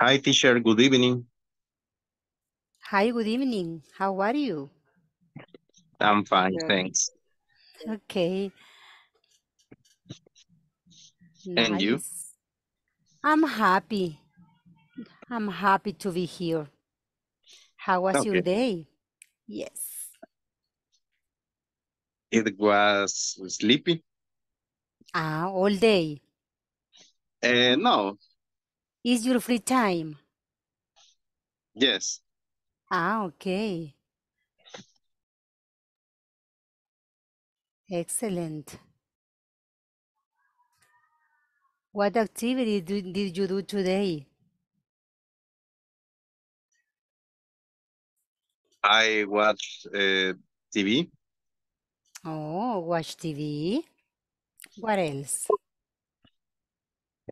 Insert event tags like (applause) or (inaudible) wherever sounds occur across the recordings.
Hi, teacher. Good evening. Hi, good evening. How are you? I'm fine, Yeah. thanks. Okay. And you? I'm happy. I'm happy to be here. How was your day? Yes. It was sleepy. Ah, all day. Uh, no, is your free time? Yes. Ah, okay. Excellent. What activity do, did you do today? I watched uh, TV. Oh, watch TV. What else?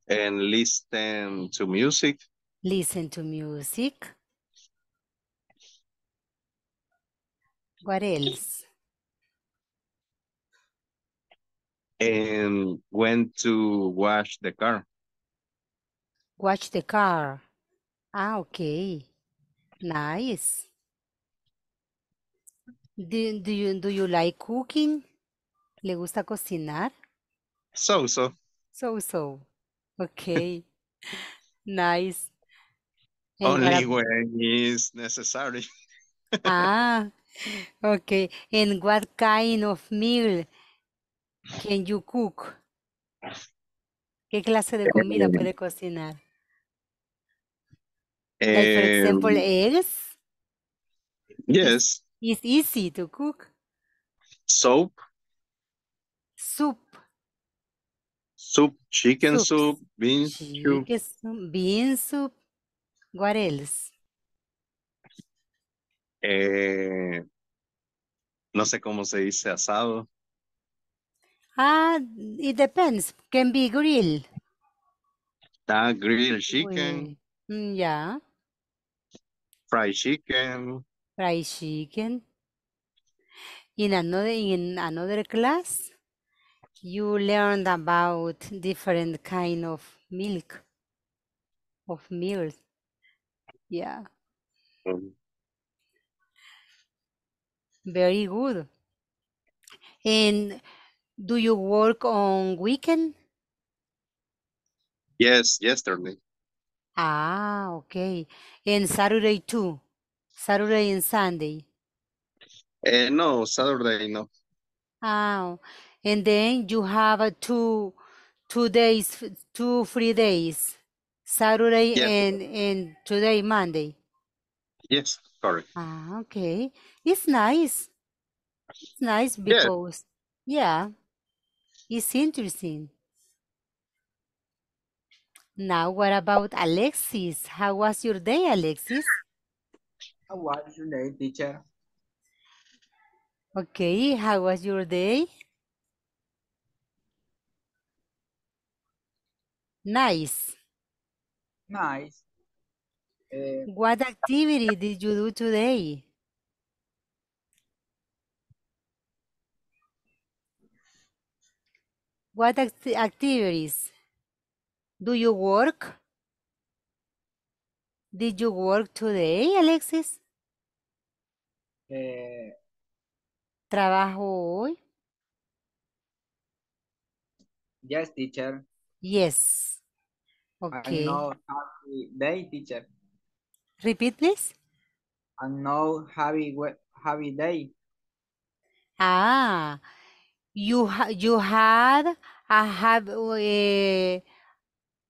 And listen to music. Listen to music. What else? And went to wash the car. Wash the car. Ah, okay. Nice. Do, do, you, do you like cooking? ¿Le gusta cocinar? So, so. So, so. Okay. (laughs) Nice. Only when it's necessary. (laughs) Ah, okay. And what kind of meal can you cook? ¿Qué clase de comida eh, puede cocinar? Like, for example, em, eggs yes, It's easy to cook. soap, Soup, soup, chicken soup, beans bean soup. Bean soup. What else? Eh, no sé cómo se dice asado. Ah, it depends. Can be grill. Ah, grilled chicken. Mm, yeah. Fried chicken. Fried chicken. In another in another class. you learned about different kind of milk, of milk. Yeah. Mm Very good. And do you work on weekend? Yes, yesterday. Ah, okay. And Saturday too? Saturday and Sunday? Uh, no, Saturday no. Ah, and then you have two two days two free days saturday yes. and and today monday yes correct ah, okay it's nice it's nice because yeah, yeah it's interesting now what about alexis how was your day alexis how was your day teacher okay how was your day Nice. Nice. Eh, what activity did you do today? What activities? Do you work? Did you work today, Alexis? Eh. ¿Trabajo hoy? Yes, teacher. Yes. Okay. no happy day, teacher. Repeat, please. I know happy, happy day. Ah, you, you had a, have, a, eh,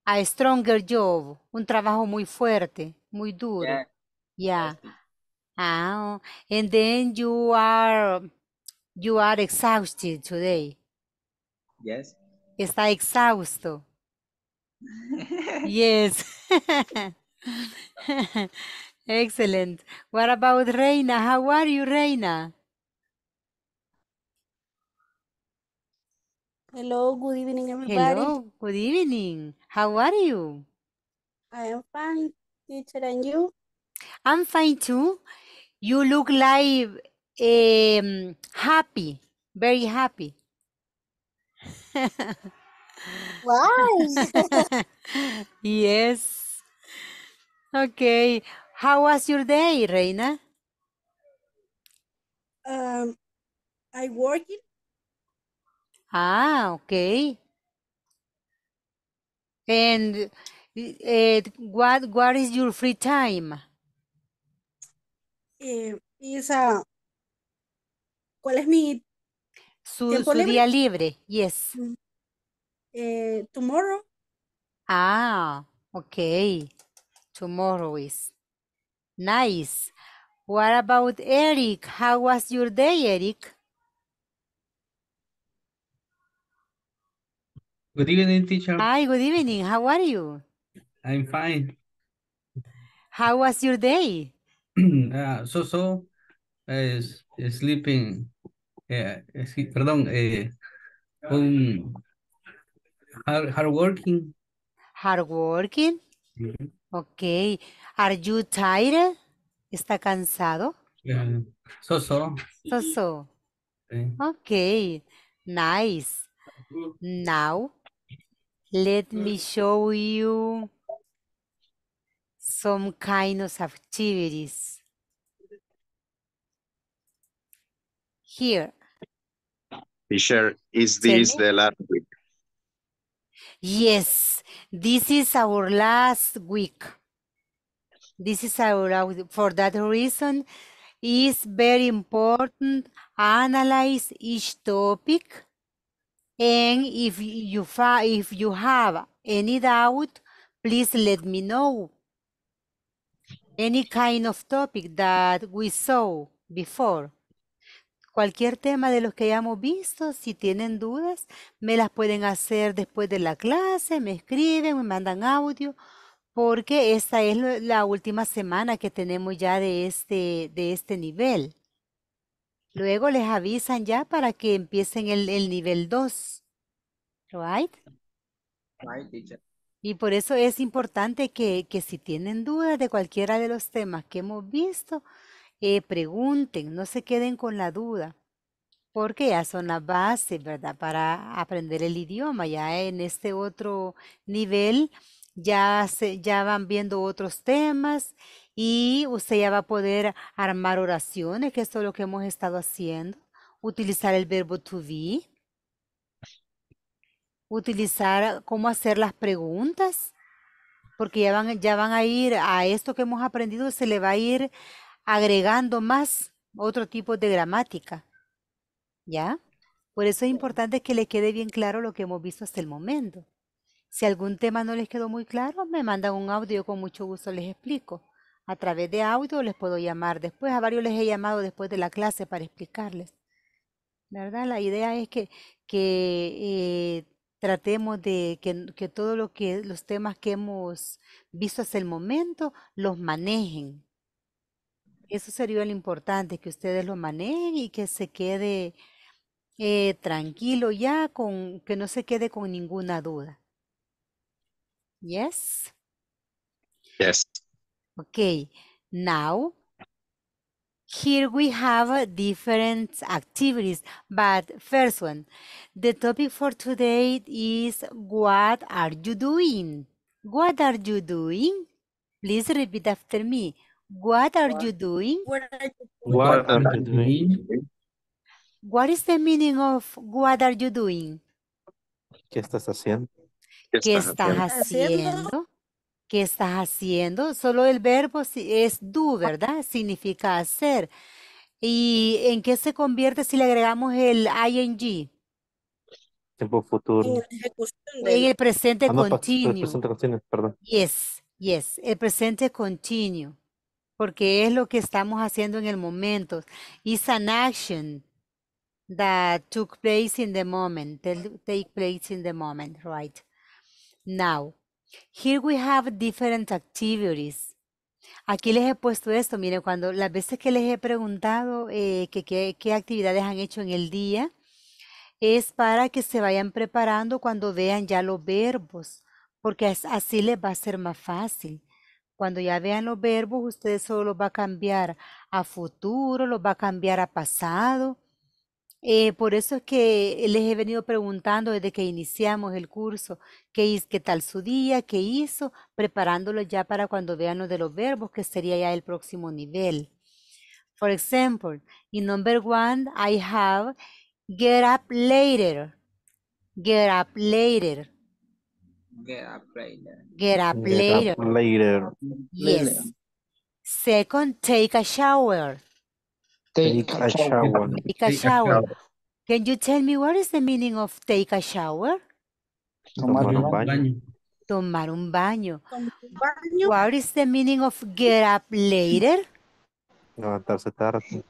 a stronger job, un trabajo muy fuerte, muy duro. Yeah. Ah, and then you are, you are exhausted today. Yes. Está exhausto. (laughs) Yes. (laughs) Excellent. What about Reina? How are you, Reina? Hello, good evening, everybody. Hello, good evening. How are you? I am fine, teacher, and you? I'm fine too. You look like um, happy, very happy. (laughs) Why? (laughs) yes. Okay. How was your day, Reina? Um, I working. Ah, okay. And uh, what what is your free time? Eh, a. ¿cuál es mi Su, su día libre, yes. Mm uh, tomorrow. Ah, okay. Tomorrow is nice. What about Eric? How was your day, Eric? Good evening, teacher. Hi, good evening. How are you? I'm fine. How was your day? uh, (clears throat) so, so, uh, sleeping. Yeah. perdón, eh, Um. Hard, hard working. Hard working. Mm -hmm. Okay. Are you tired? ¿Está cansado? Yeah. So, so. So, so. Okay. okay. Nice. Now, let me show you some kind of activities. Here. Fisher, is this the last week? Yes, this is our last week. This is our, uh, for that reason, is very important analyze each topic and if you if you have any doubt please let me know any kind of topic that we saw before Cualquier tema de los que hayamos visto, si tienen dudas, me las pueden hacer después de la clase, me escriben, me mandan audio, porque esta es la última semana que tenemos ya de este, de este nivel. Luego les avisan ya para que empiecen el, nivel 2. Right? Right, teacher. Y por eso es importante que, que si tienen dudas de cualquiera de los temas que hemos visto, eh, pregunten, no se queden con la duda, porque ya son la base, ¿verdad? Para aprender el idioma, ya en este otro nivel ya, se, ya van viendo otros temas y usted ya va a poder armar oraciones, que eso es lo que hemos estado haciendo, utilizar el verbo to be, utilizar cómo hacer las preguntas, porque ya van, ya van a ir a esto que hemos aprendido, se le va a ir agregando más otro tipo de gramática. ¿Ya? Por eso es importante que les quede bien claro lo que hemos visto hasta el momento. Si algún tema no les quedó muy claro, me mandan un audio, con mucho gusto les explico. A través de audio les puedo llamar después, a varios les he llamado después de la clase para explicarles. ¿Verdad? La idea es que, eh, tratemos de que, que todos lo que, los temas que hemos visto hasta el momento los manejen, eso sería lo importante, que ustedes lo manejen y que se quede eh, tranquilo ya, con, que no se quede con ninguna duda. Yes? Yes. Okay, now here we have different activities, but first one, the topic for today is what are you doing? What are you doing? Please repeat after me. What are you doing? What are you doing? What is the meaning of what are you doing? ¿Qué estás haciendo? ¿Qué estás haciendo? ¿Qué estás haciendo? Solo el verbo es do, ¿verdad? Significa hacer. ¿Y en qué se convierte si le agregamos el ing? Tiempo futuro. En, el presente ah, continuo. El Yes, yes, el presente continuo porque es lo que estamos haciendo en el momento. It's an action that took place in the moment, take place in the moment, right? Now, here we have different activities. Aquí les he puesto esto, miren, cuando las veces que les he preguntado eh, qué actividades han hecho en el día, es para que se vayan preparando cuando vean ya los verbos, porque así les va a ser más fácil. Cuando ya vean los verbos, ustedes solo los va a cambiar a futuro, los va a cambiar a pasado. Eh, por eso es que les he venido preguntando desde que iniciamos el curso, qué, tal su día, qué hizo, preparándolo ya para cuando vean lo de los verbos, que sería ya el próximo nivel. For example, in number one, I have get up later. Get up later. Get up later. Get up later. later. Yes. Second, take a shower. Take, a, shower. Take a shower. Can you tell me what is the meaning of take a shower? Tomar, un baño. Tomar un baño. What is the meaning of get up later? Levantarse tarde.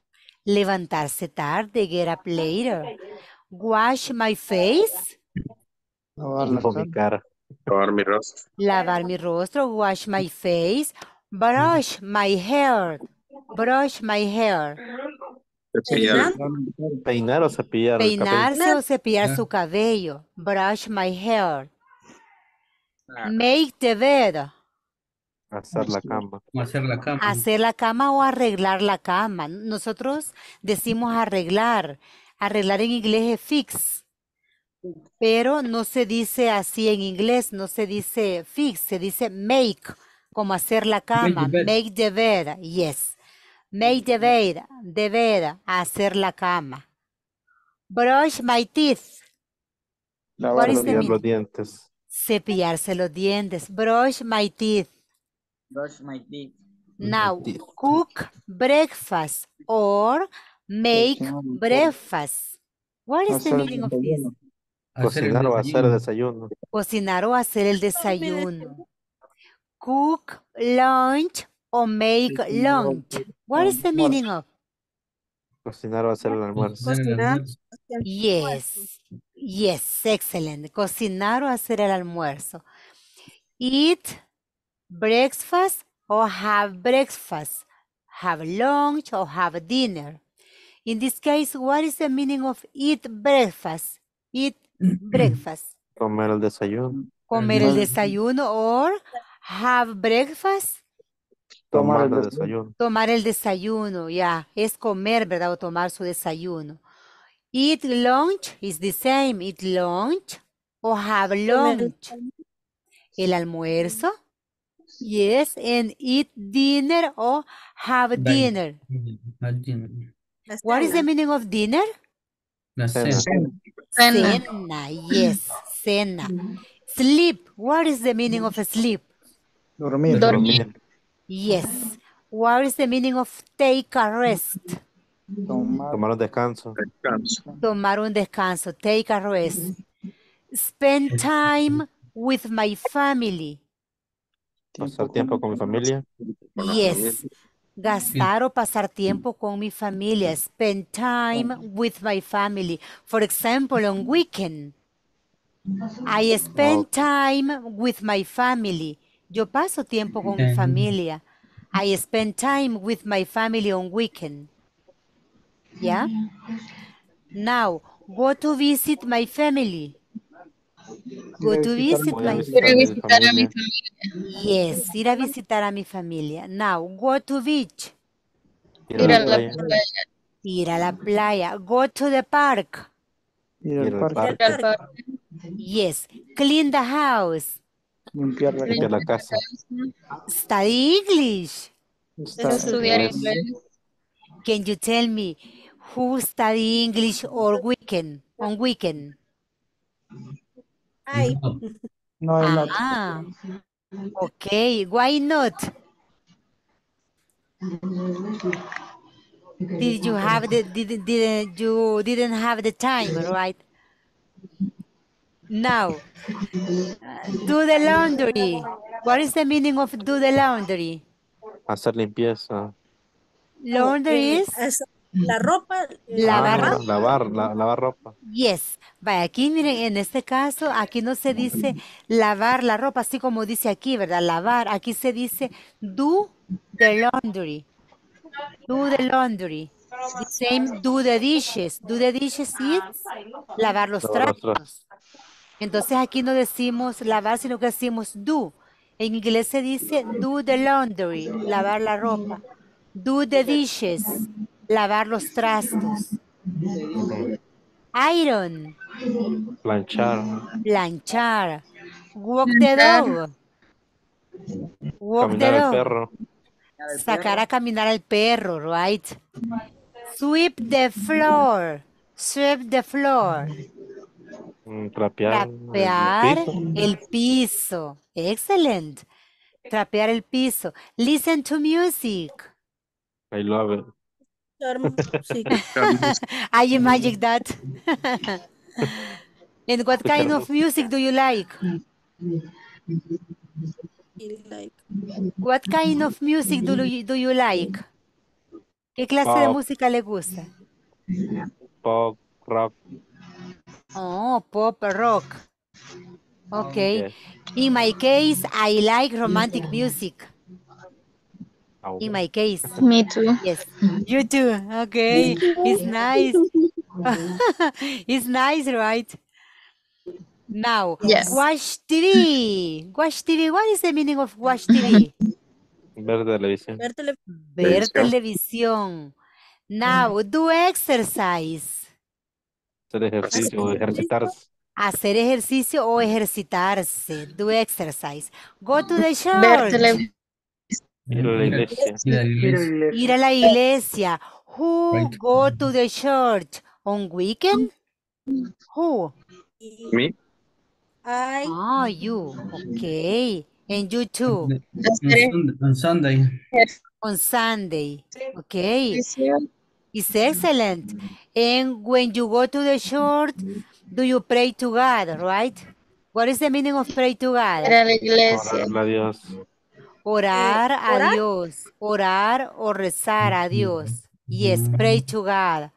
Levantarse tarde, get up later. Wash my face. Lavar la cara. Lavar mi rostro. Lavar mi rostro, wash my face, brush my hair, brush my hair. Peinar o cepillar. o cepillar ah. su cabello. Brush my hair. Ah. Make the bed. Hacer la cama. Hacer la cama. Hacer la cama o arreglar la cama. Nosotros decimos arreglar. Arreglar en inglés es fix pero no se dice así en inglés, no se dice fix, se dice make, como hacer la cama, make the bed, yes. Make the bed, de bed, hacer la cama. Brush my teeth. Lavar los, dientes. Cepillarse los dientes. Brush my teeth. Brush my teeth. Now, cook breakfast or make breakfast. What is the meaning of this? Cocinar o hacer desayuno. Cocinar o hacer el desayuno. Cook lunch o make lunch. What is the meaning of? Cocinar o hacer el almuerzo. Yes. Yes, excellent. Cocinar o hacer el almuerzo. Eat breakfast or have breakfast. Have lunch or have dinner. In this case, what is the meaning of eat breakfast? Eat breakfast. Comer el desayuno. Comer el desayuno or have breakfast. Tomar el desayuno. Tomar el desayuno, ya. Es comer, ¿verdad? O tomar su desayuno. Eat lunch is the same. Eat lunch o have lunch. El almuerzo. Yes, and eat dinner o have dinner. What is the meaning of dinner? La cena. Senna. yes, Senna. Sleep. What is the meaning of sleep? Dormir. Dormir. Yes. What is the meaning of take a rest? Tomar, Tomar un descanso. descanso. Tomar un descanso. Take a rest. Spend time with my family. Pasar tiempo con mi familia. Yes. gastar o pasar tiempo con mi familia. Spend time with my family. For example, on weekend. I spend time with my family. Yo paso tiempo con mi familia. I spend time with my family on weekend. Yeah? Now, go to visit my family. Go to visit my family. Yes, ir a visitar a mi familia. Now, go to beach. Ir a la playa. Ir la playa. Go to the park. Ir al parque. Yes, clean the house. Limpiar la casa. Study English. Estudiar inglés. Can you tell me who study English or weekend on weekend? I. No, no ah, not. Okay, why not? Did you have the did didn't you didn't have the time, right? Now, do the laundry. What is the meaning of do the laundry? Hacer limpieza. Laundry is? la ropa. Eh, lavar. lavar, la, lavar ropa. Yes. Vaya, aquí miren, en este caso, aquí no se dice lavar la ropa, así como dice aquí, ¿verdad? Lavar. Aquí se dice do the laundry. Do the laundry. same, do the dishes. Do the dishes is lavar los trastos. Entonces aquí no decimos lavar, sino que decimos do. En inglés se dice do the laundry, lavar la ropa. Do the dishes, lavar los trastos. Iron. Planchar. Planchar. Walk the dog. Walk the dog. Sacar a caminar al perro, right? Sweep the floor. Sweep the floor. Mm, trapear, el, piso. el piso. Excellent. Trapear el piso. Listen to music. I love it. I imagine that. and what kind of music do you like? like? What kind of music do you, do you like? ¿Qué clase pop. de música le gusta? Pop, rock. Oh, pop, rock. Okay. okay. In my case, I like romantic music. In my case. Me too. Yes. (laughs) You too. Okay. It's nice. (laughs) it's nice, right? Now, yes. watch TV. Watch TV. What is the meaning of watch TV? Ver televisión. Ver, televisión. Now, mm. do exercise. Hacer ejercicio o ejercitarse. Hacer ejercicio o ejercitarse. Do exercise. Go to the church. Ver Ir a la iglesia. Eh, Ir a la iglesia. Who go to the church on weekend? Who? Me. I. Ah, you. Okay. And you too. On Sunday. On Sunday. Okay. It's excellent. And when you go to the church, do you pray to God, right? What is the meaning of pray to God? a la iglesia. Dios. Eh, orar a Dios, orar or rezar a Dios. Yes, mm. pray to God.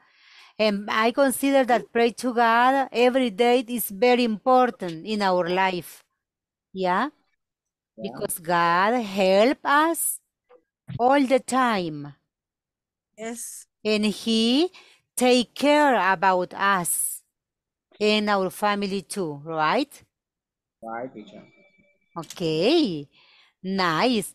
And I consider that pray to God every day is very important in our life. yeah. Because God help us all the time. Yes. And he take care about us and our family too, right? Right, teacher. Okay. Nice.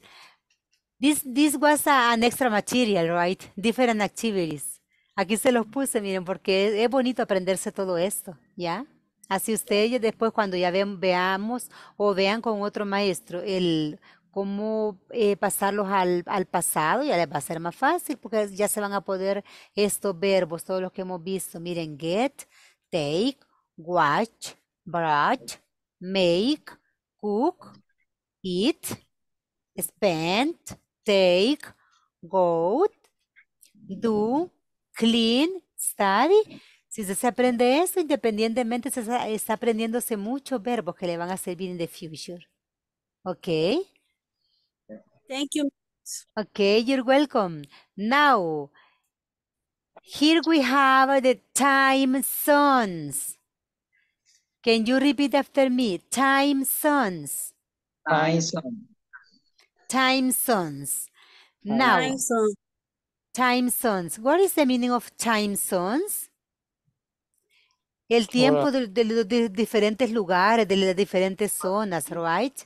This, this was an extra material, right? Different activities. Aquí se los puse, miren, porque es, bonito aprenderse todo esto, ¿ya? Así ustedes después cuando ya veamos o vean con otro maestro el cómo eh, pasarlos al, al, pasado, ya les va a ser más fácil porque ya se van a poder estos verbos, todos los que hemos visto. Miren, get, take, watch, brush, make, cook, eat, spend, take, go, do, clean, study. Si se aprende eso, independientemente se está aprendiéndose muchos verbos que le van a servir en the future. ¿Ok? Thank you. Okay, you're welcome. Now, here we have the time zones. Can you repeat after me? Time zones. Time zones. time zones. Now, time, time zones. What is the meaning of time zones? El tiempo de, de, de, diferentes lugares, de las diferentes zonas, right?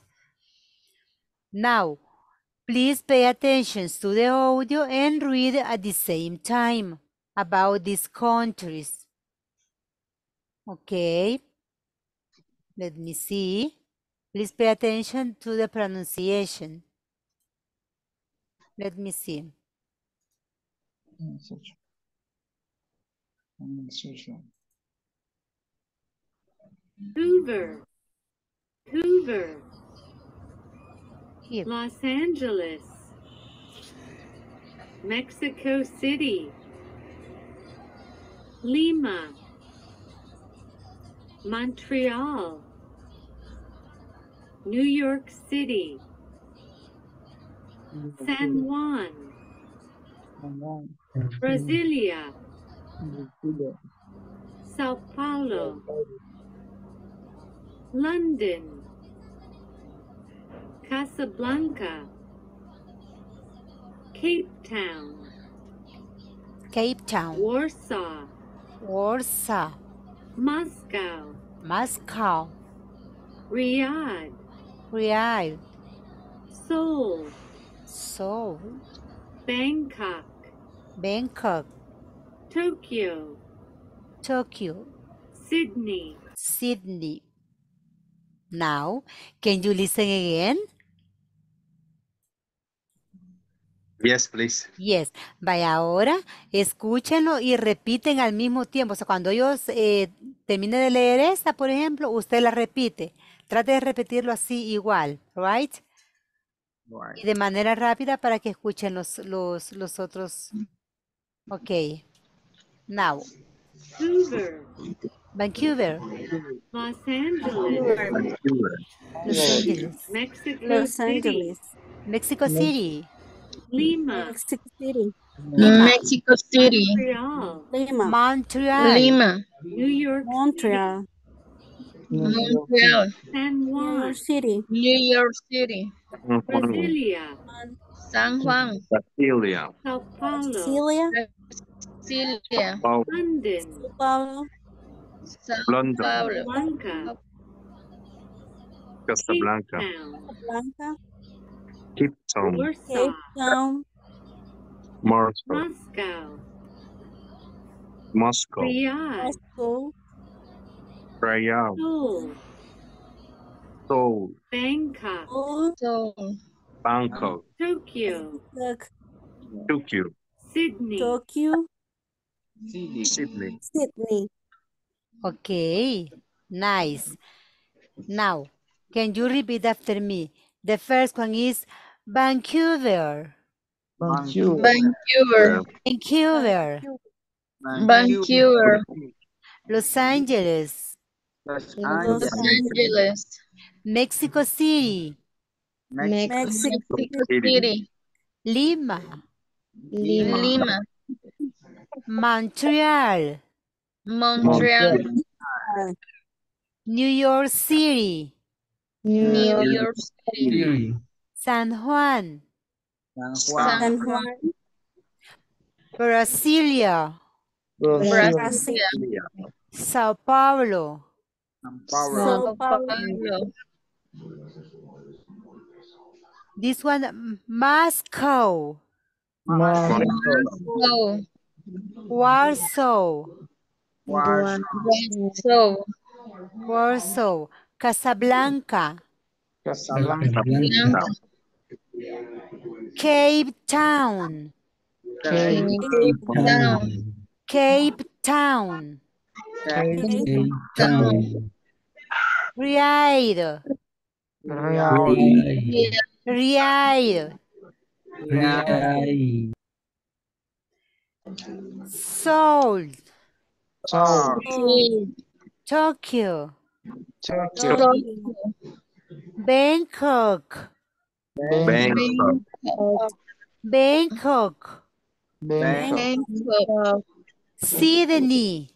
Now, please pay attention to the audio and read at the same time about these countries. Okay, let me see. Please pay attention to the pronunciation. Let me see. Search. Hoover. Hoover. Here. Los Angeles. Mexico City. Lima. Montreal. New York City. San Juan, Brasilia, Sao Paulo, London, Casablanca, Cape Town, Cape Town, Warsaw, Warsaw, Moscow, Moscow, Riyadh, Riyadh, Seoul. So, Bangkok, Bangkok, Tokyo, Tokyo, Sydney, Sydney. Now, can you listen again? Yes, please. Yes. Vaya, ahora escúchenlo y repiten al mismo tiempo. O sea, cuando ellos eh, termine terminen de leer esta, por ejemplo, usted la repite. Trate de repetirlo así igual, right? y de manera rápida para que escuchen los, los, los otros. Ok. Now. Vancouver. Vancouver. Los Angeles. Los Mexico City. Lima. Mexico City. Montreal. Lima. New York. Montreal. San Juan. New York City. New York City. Brasilia. San Juan. Brasilia. Sao Paulo. Brasilia. Brasilia. Paulo. London. Sao Paulo. Sao Casablanca. Casablanca. Casablanca. Cape Town. Cape Town. Moscow. Moscow. Moscow. Riyadh. Moscow. Praia. Seoul. Seoul. Bangkok. Seoul. Bangkok. Tokyo. Tokyo. Sydney. Tokyo. Sydney. Sydney. Sydney. Okay. Nice. Now, can you repeat after me? The first one is Vancouver. Vancouver. Vancouver. Vancouver. Vancouver. Los Angeles. Los, Ángeles. Angeles. Mexico City. Mexico, City. Lima. Lima. Montreal. Montreal. New York City. New, York City. San Juan. San Juan. Brasilia. Brasilia. Sao Paulo. Sampara. Sampara. This one, Moscow. Moscow. Warsaw. Warsaw. Warsaw. Warsaw. Casablanca. Casablanca. Cape Town. Cape Town. Cape Town. Down. Ride. Ride. Ride. Ride. Sold. Sold. Tokyo. Tokyo. Bangkok. Bangkok. Bangkok. Bangkok. Sydney.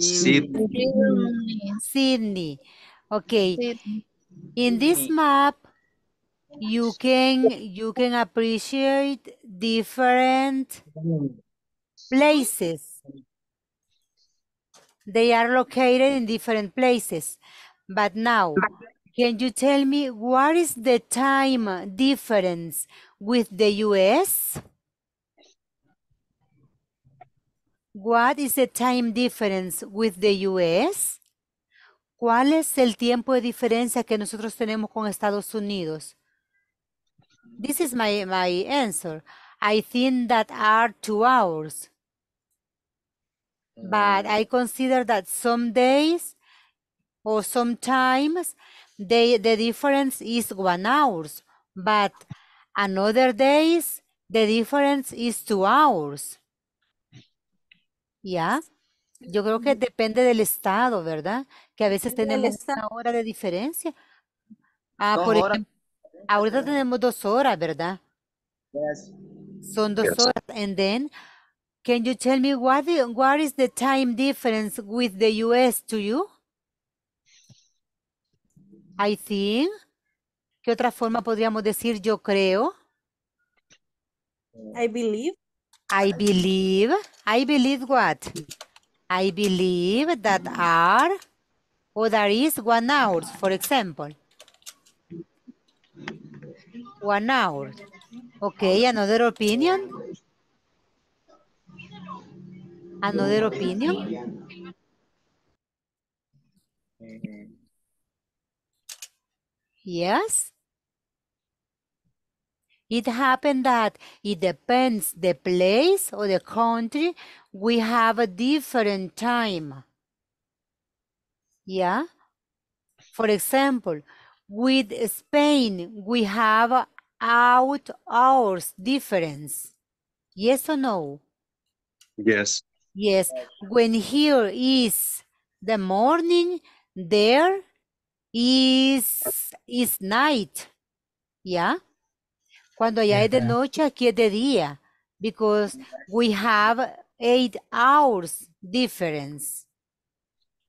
Sydney. Sydney. Okay. Sydney. In this map, you can you can appreciate different places. They are located in different places. But now, can you tell me what is the time difference with the US? What is the time difference with the US? ¿Cuál es el tiempo de diferencia que nosotros tenemos con Estados Unidos? This is my, my answer. I think that are two hours. But I consider that some days or sometimes they, the difference is one hours. But another days, the difference is two hours. ¿ya? Yo creo que depende del estado, ¿verdad? Que a veces tenemos una hora de diferencia. Ah, por ejemplo, ahorita tenemos dos horas, ¿verdad? Yes. Son dos horas. And then, can you tell me what, the, what is the time difference with the U.S. to you? I think. ¿Qué otra forma podríamos decir yo creo? I believe. I believe, I believe what? I believe that are, or there is one hour, for example. One hour. Okay, another opinion? Another opinion? Yes? It happened that it depends the place or the country, we have a different time. Yeah? For example, with Spain, we have out hours difference. Yes or no? Yes. Yes. When here is the morning, there is is night. Yeah? Cuando allá es de noche, aquí es de día. Because we have eight hours difference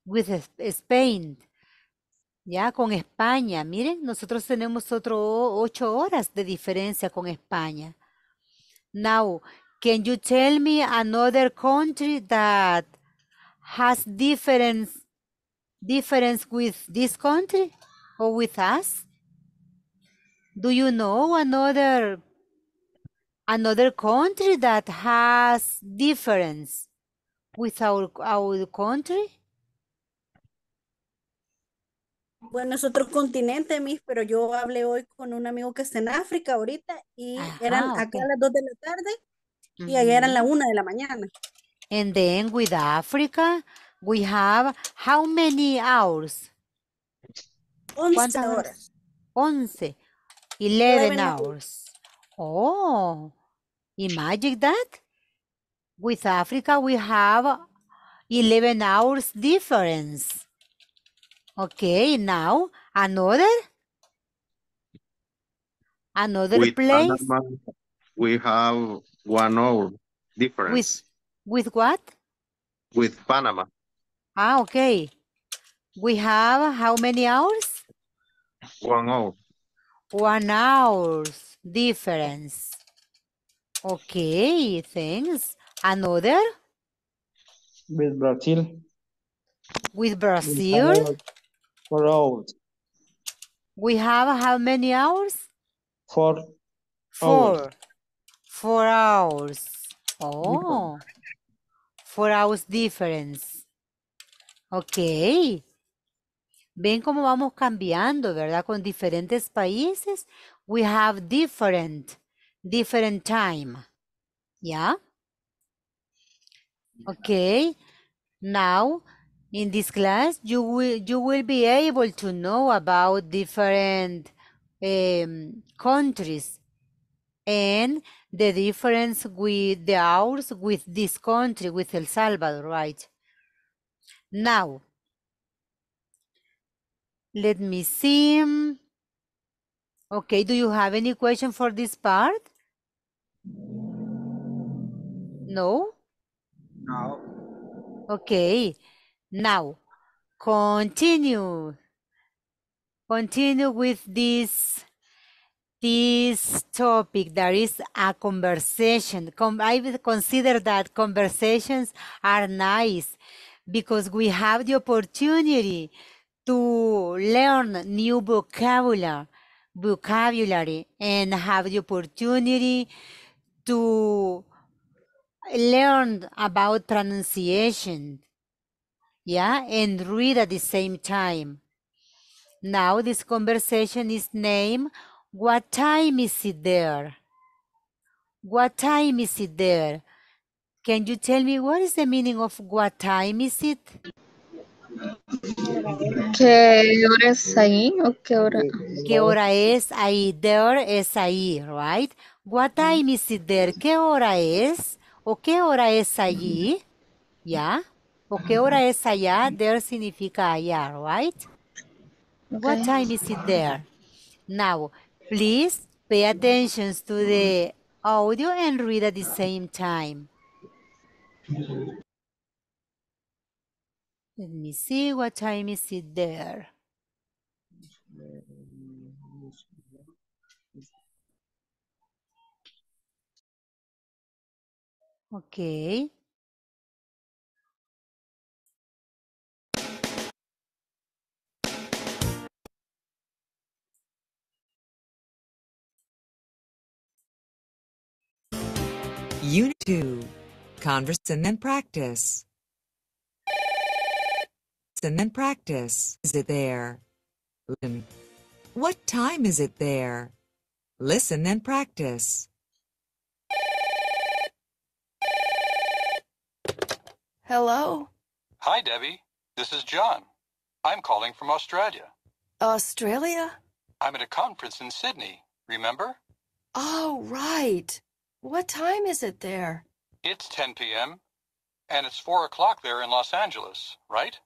with Spain. Ya con España, miren, nosotros tenemos otro ocho horas de diferencia con España. Now, can you tell me another country that has difference difference with this country or with us? Do you know another another country that has difference with our, our country? Bueno, es otro continente, mis, pero yo hablé hoy con un amigo que está en África ahorita y eran acá a las 2 de la tarde y mm allá eran la 1 mm. de la mañana. And then with Africa, we have how many hours? 11 horas. 11. 11 hours. Oh, imagine that. With Africa, we have 11 hours difference. Okay, now another another with place. Panama, we have one hour difference. With, with what? With Panama. Ah, okay. We have how many hours? One hour one hour's difference. Okay, thanks. Another? With Brazil. With Brazil? Four hours. We have how many hours? Four. Four. Hours. Four hours. Oh. Four hours difference. Okay. Ven cómo vamos cambiando, ¿verdad? Con diferentes países, we have different, different time. ¿Ya? Yeah? Okay. Now, in this class, you will, you will be able to know about different um, countries and the difference with the hours with this country, with El Salvador, right? Now, let me see. Okay, do you have any question for this part? No? No. Okay, now continue. Continue with this this topic there is a conversation Com i consider that conversations are nice because we have the opportunity to learn new vocabulary, vocabulary and have the opportunity to learn about pronunciation, yeah, and read at the same time. Now this conversation is named, what time is it there? What time is it there? Can you tell me what is the meaning of what time is it? Que hora es ahí o que hora? Que hora es ahí? There es ahí, right? What time is it there? Que hora es? O que hora es allí? Yeah? O que hora es allá? There significa allá, right? What time is it there? Now, please pay attention to the audio and read at the same time. Let me see what time is it there. Okay. Unit 2, Converse and then Practice and then practice. Is it there? Listen. What time is it there? Listen and practice. Hello? Hi, Debbie. This is John. I'm calling from Australia. Australia? I'm at a conference in Sydney, remember? Oh, right. What time is it there? It's 10 p.m., and it's 4 o'clock there in Los Angeles, right?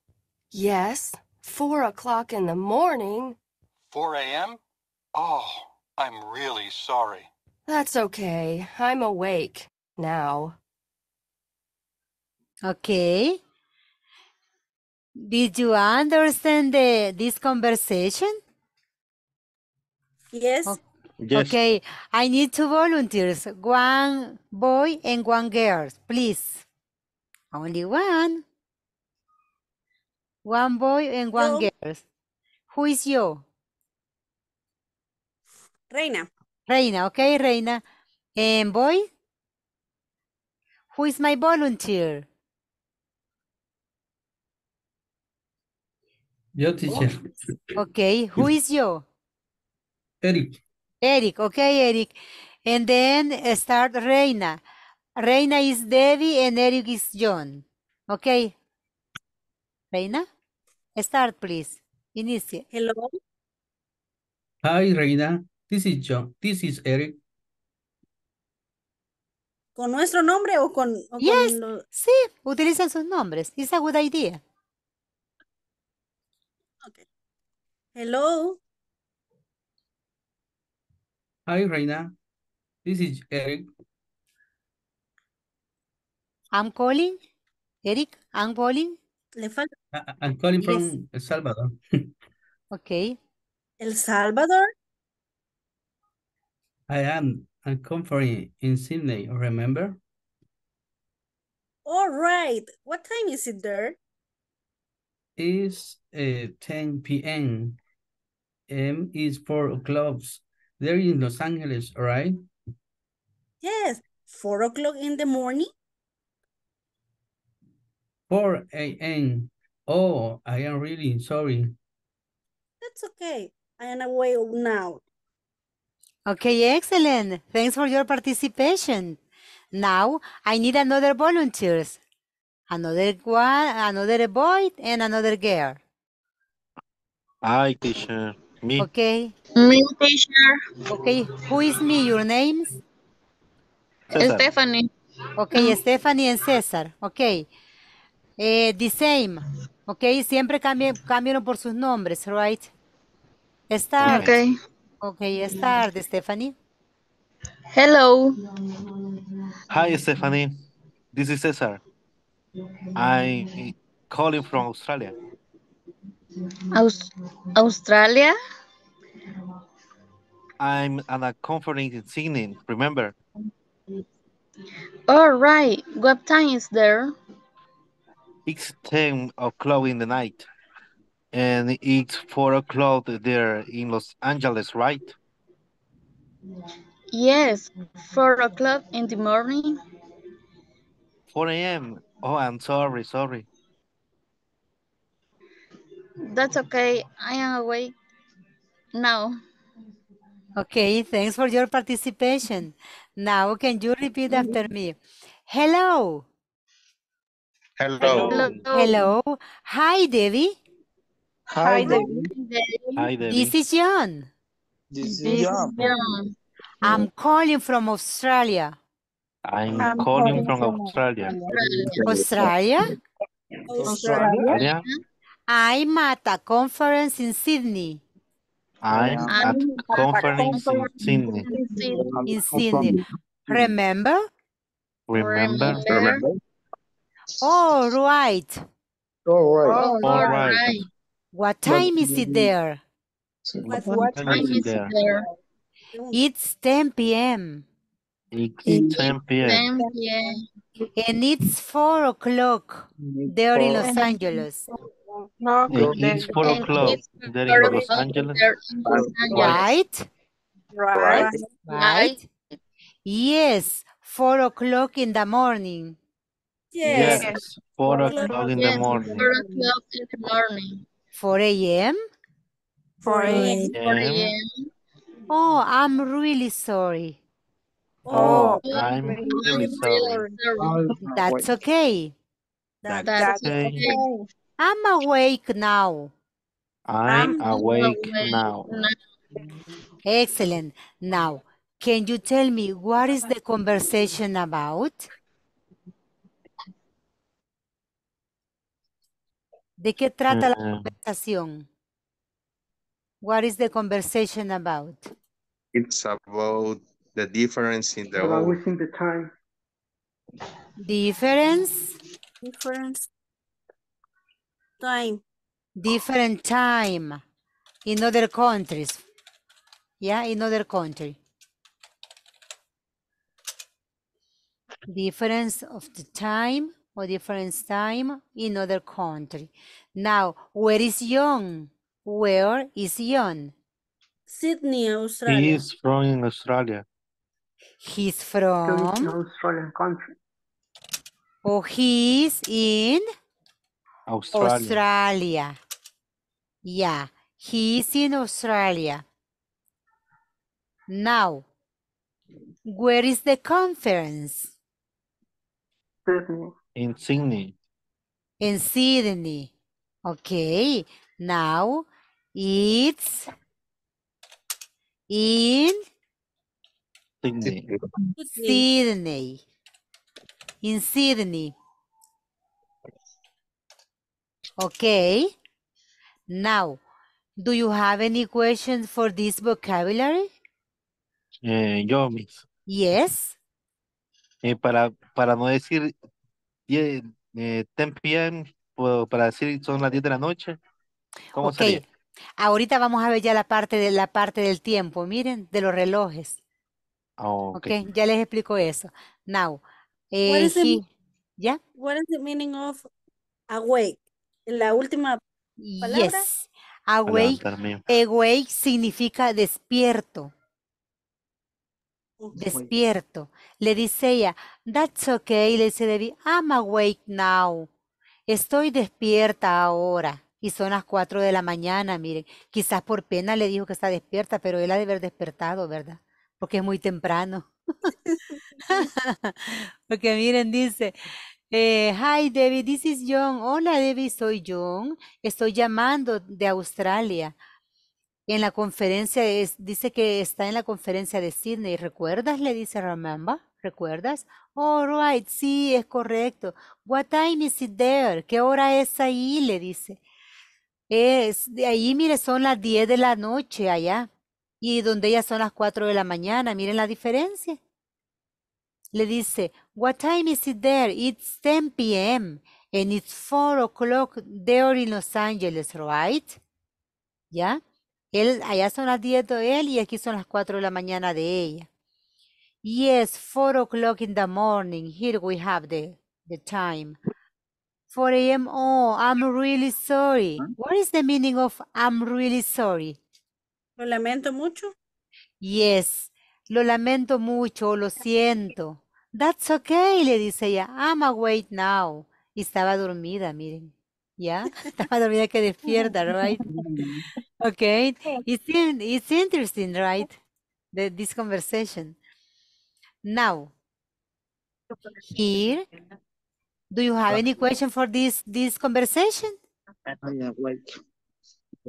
Yes, four o'clock in the morning. 4 a.m.? Oh, I'm really sorry. That's okay. I'm awake now. Okay. Did you understand the, this conversation? Yes. yes. Okay, I need two volunteers, one boy and one girl, please. Only one. One boy and one Yo. girl. Who is you? Reina. Reina, okay, Reina. And boy? Who is my volunteer? Yo, teacher. Okay, who is you? Eric. Eric, okay, Eric. And then uh, start Reina. Reina is Debbie and Eric is John. Okay. Reina? Start, please. Inicie. Hello. Hi, Reina. This is John. This is Eric. ¿Con nuestro nombre o con...? yes, sí, utilizan sus nombres. It's a good idea. Okay. Hello. Hi, Reina. This is Eric. I'm calling. Eric, I'm calling. Le falta. Ah, ah, I'm calling yes. from El Salvador. (laughs) okay. El Salvador? I am. I'm comforting in Sydney, remember? All right. What time is it there? It's uh, 10 p.m. M is 4 o'clock. They're in Los Angeles, all right? Yes. 4 o'clock in the morning? 4 a.m. Oh, I am really sorry. That's okay. I am away now. Okay, excellent. Thanks for your participation. Now I need another volunteers. Another one, another boy, and another girl. Hi, teacher. Me. Okay. Me, teacher. Okay, who is me? Your names? Cesar. Stephanie. Okay, Stephanie and Cesar. Okay. Eh, the same, ¿ok? Siempre cambien, cambiaron por sus nombres, right? Start. Ok. Ok, start, Stephanie. Hello. Hi, Stephanie. This is Cesar. I'm calling from Australia. Australia? I'm at a conference in Sydney, remember? All right. What time is there? It's 10 o'clock in the night and it's 4 o'clock there in Los Angeles, right? Yes, 4 o'clock in the morning. 4 a.m. Oh, I'm sorry, sorry. That's okay. I am awake now. Okay, thanks for your participation. Now, can you repeat after me? Hello. Hello. Hello. Hello. Hi, Devi. Hi, Hi Devi. Hi, Devi. This is John. This is John. I'm calling from Australia. I'm, I'm calling, calling, from, from Australia. Australia. Australia. Australia? Uh-huh. I'm at a conference in Sydney. I'm, at a conference, conference in Sydney. In Sydney. Remember? Remember? Remember? alright alright right. All right. All All right. What time is it there? What, what time is it there? there? It's 10 p.m. It's 10 p.m. And it's 4 o'clock there in Los Angeles. No, it's 4 o'clock there in Los Angeles. Right? Right. Right. Yes, 4 o'clock in the morning. Yes. yes. Four o'clock in the morning. Four o'clock in the morning. 4 a.m.? 4 a.m. 4 a.m. Oh, I'm really sorry. Oh, oh I'm really sorry. That's okay. That's, That's okay. okay. I'm awake now. I'm, I'm awake, awake now. now. Excellent. Now, can you tell me what is the conversation about? ¿De qué trata la mm. conversación? What is the conversation about? It's about the difference in the within the time. Difference. Difference. Time. Different time in other countries. Yeah, in other country. Difference of the time or different time in other country. Now, where is John? Where is John? Sydney, Australia. He is from Australia. He's from He's Australian country. Oh, he is in Australia. Australia. Yeah, he is in Australia. Now, where is the conference? Sydney. in Sydney. In Sydney. Okay. Now it's in Sydney. Sydney. In Sydney. Okay. Now, do you have any questions for this vocabulary? Eh, yo, Miss. Yes. Eh, para, para no decir 10, eh, 10 p.m., para decir son las 10 de la noche. ¿Cómo okay. Ahorita vamos a ver ya la parte de la parte del tiempo, miren, de los relojes. Ah, okay. ya les explico eso. Now, eh, what is the, What meaning of awake? La última palabra. Awake, awake significa despierto despierto. Le dice ella, that's okay. Le dice Debbie, I'm awake now. Estoy despierta ahora. Y son las 4 de la mañana, miren. Quizás por pena le dijo que está despierta, pero él ha de haber despertado, ¿verdad? Porque es muy temprano. (laughs) Porque miren, dice, eh, hi David. this is John. Hola David. soy John. Estoy llamando de Australia. En la conferencia dice que está en la conferencia de Sydney. ¿Recuerdas? Le dice, remember. ¿Recuerdas? All oh, right, sí, es correcto. What time is it there? ¿Qué hora es ahí? Le dice. Es, de ahí, mire, son las 10 de la noche allá. Y donde ya son las 4 de la mañana. Miren la diferencia. Le dice, what time is it there? It's 10 p.m. and it's 4 o'clock there in Los Angeles, right? ¿Ya? allá son las 10 de él y aquí son las 4 de la mañana de ella. Yes, 4 o'clock in the morning. Here we have the, the time. 4 a.m. Oh, I'm really sorry. What is the meaning of I'm really sorry? Lo lamento mucho. Yes, lo lamento mucho, lo siento. That's okay, le dice ella. I'm awake now. Y estaba dormida, miren. ¿Ya? (laughs) Estaba dormida que despierta, right? (laughs) Mm. Okay, it's it's interesting, right? The, this conversation. Now, here, do you have any question for this this conversation?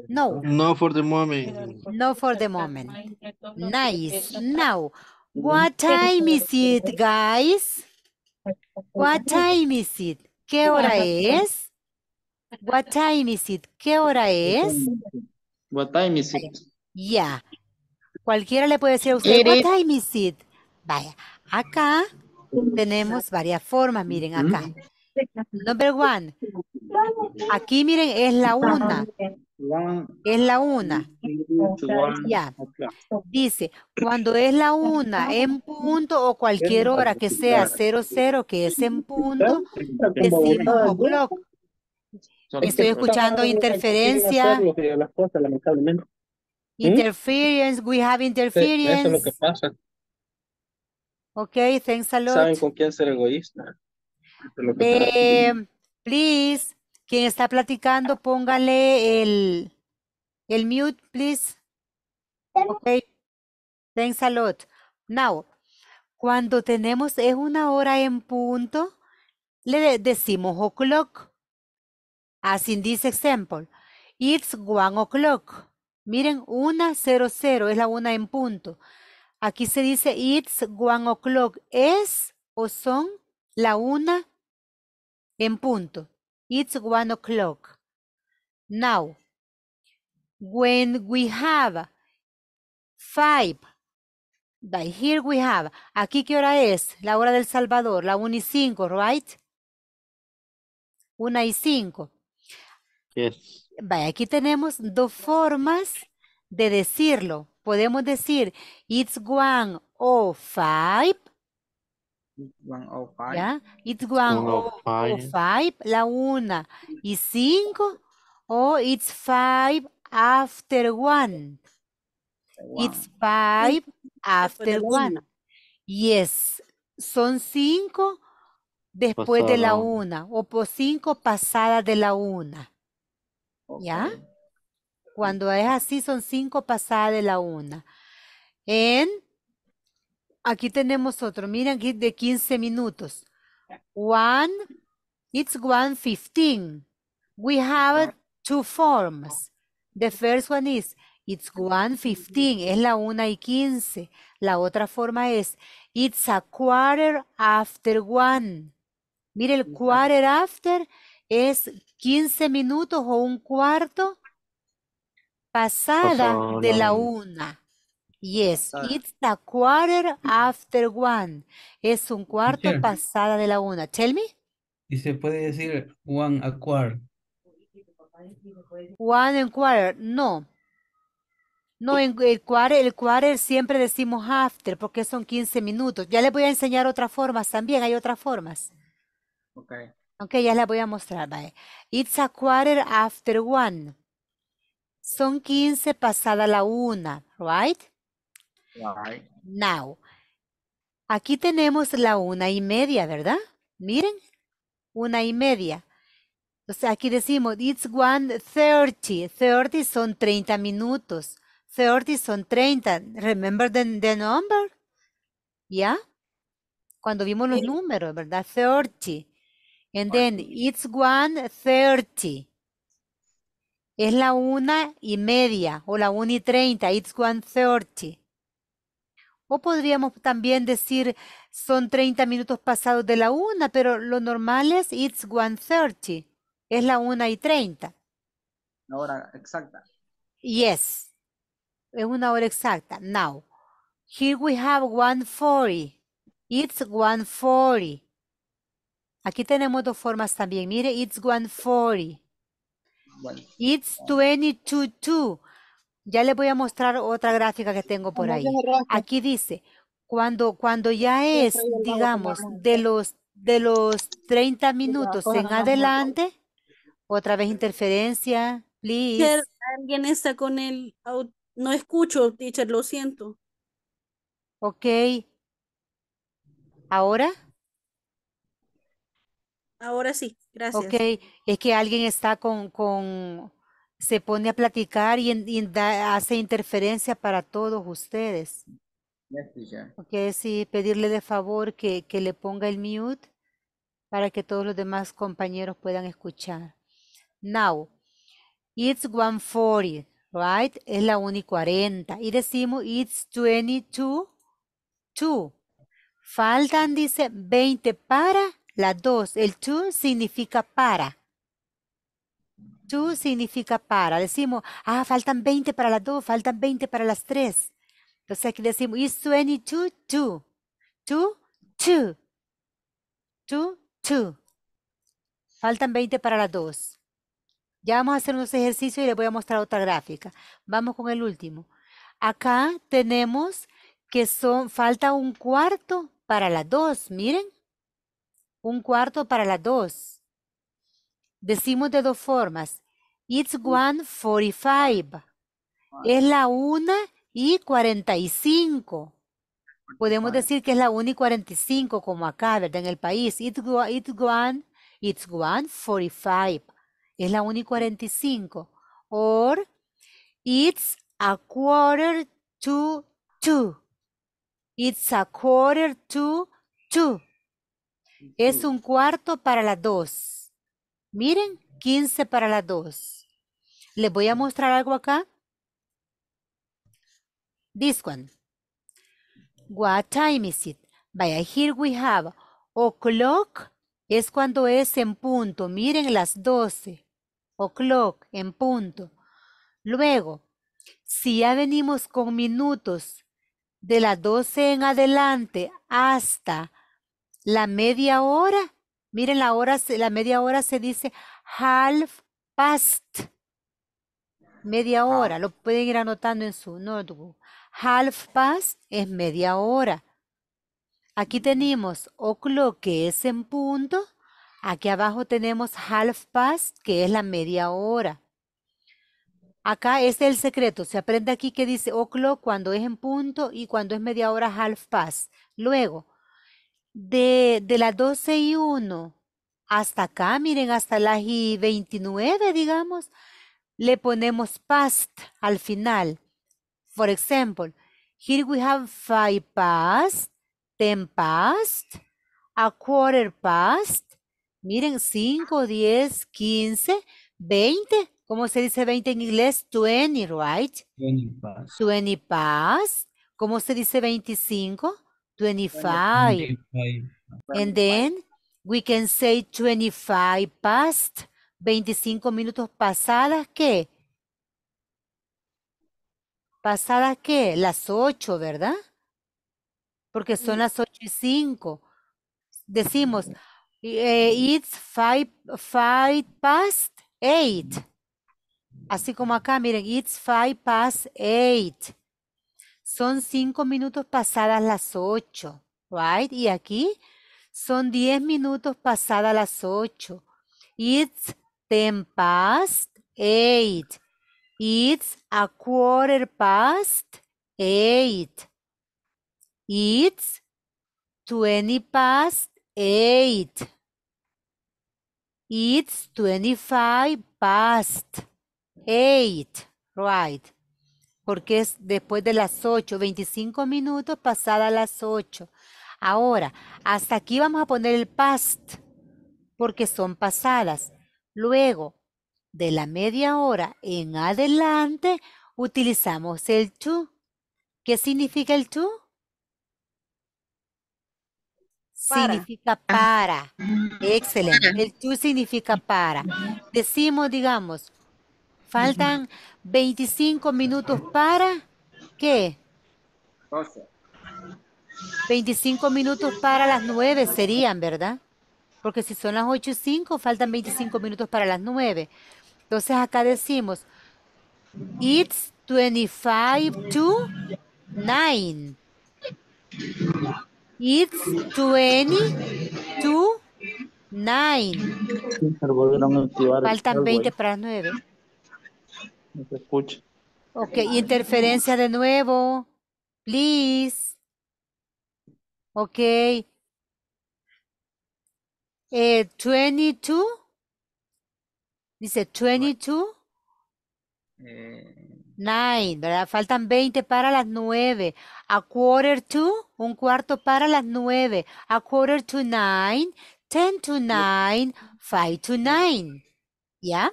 No. No for the moment. No for the moment. Nice. Now, what time is it, guys? What time is it? ¿Qué hora es? What time is it? ¿Qué hora es? What time is it? Yeah. Cualquiera le puede decir a usted, what time is it? Vaya, acá tenemos varias formas, miren acá. Number one. Aquí miren, es la una. es la una. Ya. Dice, cuando es la una, en punto o cualquier hora que sea cero, cero, que es en punto, decimos bloque. Estoy escuchando interferencia. ¿Mm? Interference, we have interference. Eso es lo que pasa. Ok, thanks a lot. ¿Saben con quién ser egoísta? Eh, please, quien está platicando, póngale el, el mute, please. Ok, thanks a lot. Now, cuando tenemos, es una hora en punto, le decimos o'clock. As in this example, it's one o'clock. Miren, 0 es la 1 en punto. Aquí se dice it's one o'clock. Es o son la 1 en punto. It's one o'clock. Now, when we have five, by here we have, aquí qué hora es? La hora del Salvador, la 1 y 5, right? 1 y 5. Vaya, aquí tenemos dos formas de decirlo. Podemos decir, it's one o oh five. Oh it's one o oh five. It's one, five. la una y cinco. O it's five after one. It's five after one. Yes, son cinco después de la una o por cinco pasadas de la una. ¿Ya? Cuando es así son cinco pasadas de la una. En, aquí tenemos otro, miren aquí de 15 minutos. One, it's one fifteen. We have two forms. The first one is, it's one fifteen, es la una y quince. La otra forma es, it's a quarter after one. Mire el quarter after es 15 minutos o un cuarto pasada oh, de la una. Yes, ah. it's a quarter after one. Es un cuarto pasada de la una. Tell me. Y se puede decir one a quarter? One and quarter. No. No, en el quarter, el quarter siempre decimos after porque son 15 minutos. Ya les voy a enseñar otras formas también. Hay otras formas. Okay. Ok, ya la voy a mostrar, ¿vale? It's a quarter after one. Son 15 pasada la una, right? Right. Now, aquí tenemos la una y media, ¿verdad? Miren, una y media. Entonces aquí decimos, it's one thirty. Thirty son 30 minutos. Thirty son 30. Remember the, number? ¿Ya? Cuando vimos los números, ¿verdad? Thirty. And then it's 1.30. Es la una y media o la una y treinta. It's 1.30. O podríamos también decir son 30 minutos pasados de la una, pero lo normal es it's 1.30. Es la una y treinta. La hora exacta. Yes. Es una hora exacta. Now, here we have 1.40. It's 1.40. Aquí tenemos dos formas también. Mire, it's 140. It's 22.2. Ya les voy a mostrar otra gráfica que tengo por ahí. Aquí dice, cuando, cuando ya es, digamos, de los, de los 30 minutos en adelante, otra vez interferencia, please. Alguien está con el... No escucho, teacher, lo siento. Ok. ¿Ahora? Ahora sí, gracias. Ok, es que alguien está con, con se pone a platicar y, hace interferencia para todos ustedes. Ok, sí, pedirle de favor que, le ponga el mute para que todos los demás compañeros puedan escuchar. Now, it's 1.40, right? Es la 1.40. Y, y decimos it's 22, 2. Faltan, dice, 20 para la 2, el to significa para. To significa para. Decimos, ah, faltan 20 para las 2, faltan 20 para las 3. Entonces aquí decimos, is 22, to? To, to. To, to. Faltan 20 para las 2. Ya vamos a hacer unos ejercicios y les voy a mostrar otra gráfica. Vamos con el último. Acá tenemos que son, falta un cuarto para las 2, miren un cuarto para las dos. Decimos de dos formas. It's mm. one forty-five. Es la una y cuarenta y cinco. Podemos decir que es la una y cuarenta y cinco, como acá, ¿verdad? En el país. It's, one, it's one forty-five. Es la una y mm. cuarenta y cinco. Or, it's a quarter to two. It's a quarter to two. Es un cuarto para las dos. Miren, 15 para las dos. Les voy a mostrar algo acá. This one. What time is it? Vaya, here we have o'clock es cuando es en punto. Miren las 12. O'clock, en punto. Luego, si ya venimos con minutos de las 12 en adelante hasta la media hora. Miren, la, hora, la media hora se dice half past. Media ah. hora, lo pueden ir anotando en su notebook. Half past es media hora. Aquí mm. tenemos o'clock, que es en punto. Aquí abajo tenemos half past, que es la media hora. Acá es el secreto. Se aprende aquí que dice o'clock cuando es en punto y cuando es media hora half past. Luego, de, la 12 y 1 hasta acá, miren, hasta las y 29, digamos, le ponemos past al final. Por ejemplo, here we have five past, ten past, a quarter past. Miren, 5, 10, 15, 20. ¿Cómo se dice 20 en inglés? 20, right? 20 past. 20 past. ¿Cómo se dice 25? 25. And then we can say 25 past, 25 minutos pasadas, ¿qué? ¿Pasadas qué? Las 8, ¿verdad? Porque son las 8 y 5. Decimos, eh, it's 5 past 8. Así como acá, miren, it's 5 past 8 son cinco minutos pasadas las ocho, right? Y aquí son diez minutos pasadas las ocho. It's ten past eight. It's a quarter past eight. It's twenty past eight. It's twenty-five past eight, right? porque es después de las 8, 25 minutos pasadas las 8. Ahora, hasta aquí vamos a poner el past, porque son pasadas. Luego, de la media hora en adelante, utilizamos el to. ¿Qué significa el to? Significa para. Ah. Excelente. El to significa para. Decimos, digamos, Faltan 25 minutos para qué? 25 minutos para las 9 serían, ¿verdad? Porque si son las 8 y 5, faltan 25 minutos para las 9. Entonces acá decimos, it's 25 to 9. It's 20 to 9. Faltan 20 para las 9. Ok, interferencia de nuevo. Please. Ok. 22. Eh, Dice 22. Nine, ¿verdad? Faltan 20 para las 9. A quarter to, un cuarto para las 9. A quarter to nine, 10 to nine, 5 to nine. ¿Ya?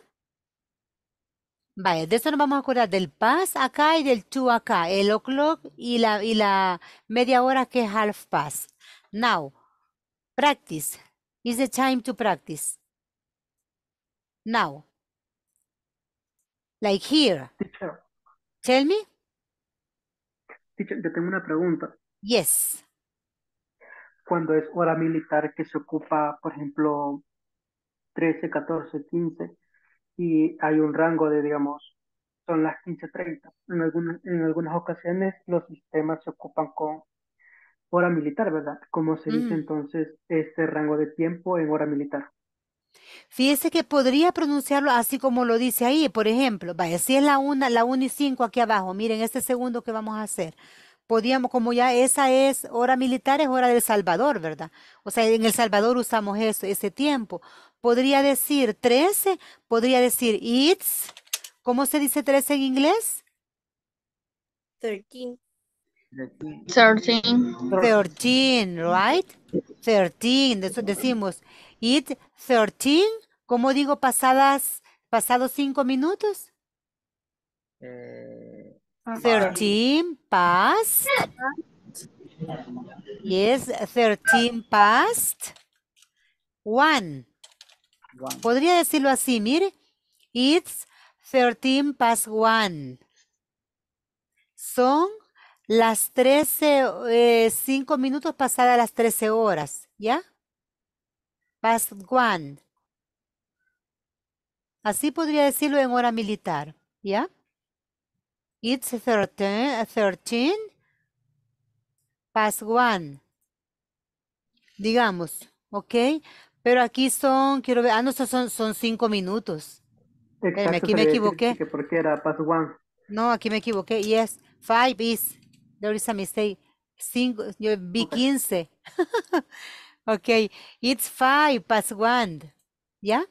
Vale, de eso nos vamos a acordar del pass acá y del to acá, el o'clock y la, y la media hora que es half past. Now, practice. Is the time to practice. Now. Like here. Teacher. Tell me. Teacher, yo tengo una pregunta. Yes. Cuando es hora militar que se ocupa, por ejemplo, 13, 14, 15, y hay un rango de, digamos, son las 15.30. En algunas, en algunas ocasiones los sistemas se ocupan con hora militar, ¿verdad? Como se dice entonces este rango de tiempo en hora militar. Fíjese que podría pronunciarlo así como lo dice ahí, por ejemplo, vaya, si es la una, la una y cinco aquí abajo, miren este segundo que vamos a hacer podíamos, como ya esa es hora militar, es hora del Salvador, ¿verdad? O sea, en El Salvador usamos eso, ese tiempo. Podría decir 13, podría decir it's. ¿Cómo se dice 13 en inglés? 13. 13. 13, right? 13, eso decimos. it's 13, ¿cómo digo pasadas, pasados cinco minutos? Eh. 13 past. Yes, 13 past. One. Podría decirlo así, mire. It's 13 past one. Son las 13, 5 eh, minutos pasadas las 13 horas, ¿ya? Past one. Así podría decirlo en hora militar, ¿ya? It's 13, past one. Digamos, ¿ok? Pero aquí son, quiero ver, ah, no, son, son cinco minutos. aquí me equivoqué. porque era No, aquí me equivoqué. Yes, five is, there is a mistake. Cinco, yo vi quince. Okay. (laughs) ok, it's five past one. ¿Ya?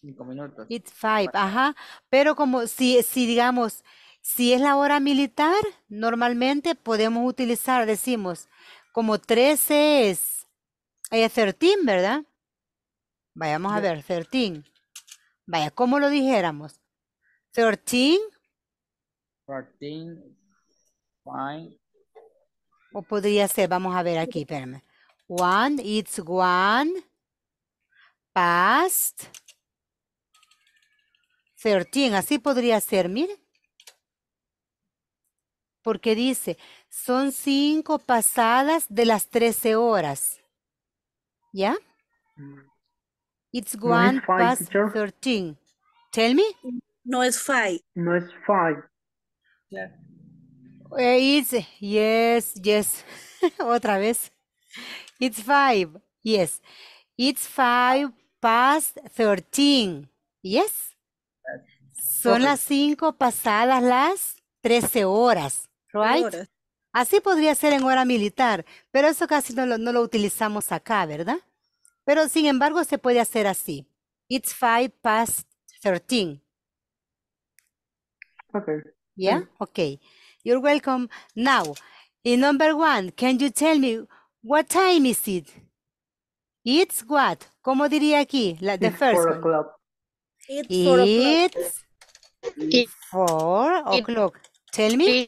Cinco minutos. It's five, ajá. Pero como si, si digamos, si es la hora militar, normalmente podemos utilizar, decimos, como 13 es, hay 13, ¿verdad? Vayamos a ver, 13. Vaya, ¿cómo lo dijéramos? 13. 13. Fine. O podría ser, vamos a ver aquí, espérame. One, it's one. Past. 13, así podría ser, mire porque dice, son cinco pasadas de las trece horas. ¿Ya? Mm. It's one past thirteen. Tell me. No es five. No es five. Eh, it's, yes, yes. (laughs) Otra vez. It's five. Yes. It's five past thirteen. Yes. Son las cinco pasadas las trece horas right? Así podría ser en hora militar, pero eso casi no lo, utilizamos acá, ¿verdad? Pero sin embargo se puede hacer así. It's five past thirteen. Okay. Yeah? Okay. You're welcome. Now, in number one, can you tell me what time is it? It's what? ¿Cómo diría aquí? the it's first four o'clock. It's, it's four o'clock. Tell me.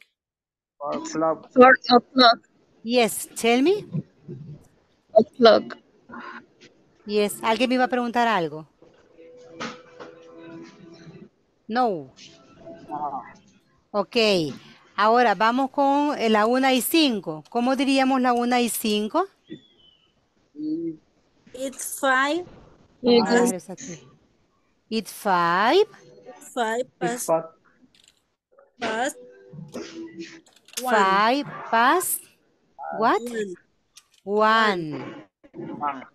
Yes, tell me. Yes, alguien me iba a preguntar algo. No. Ah. Ok, ahora vamos con eh, la una y 5. ¿Cómo diríamos la una y 5? It's five. It's, five. It's five. Five past what? One.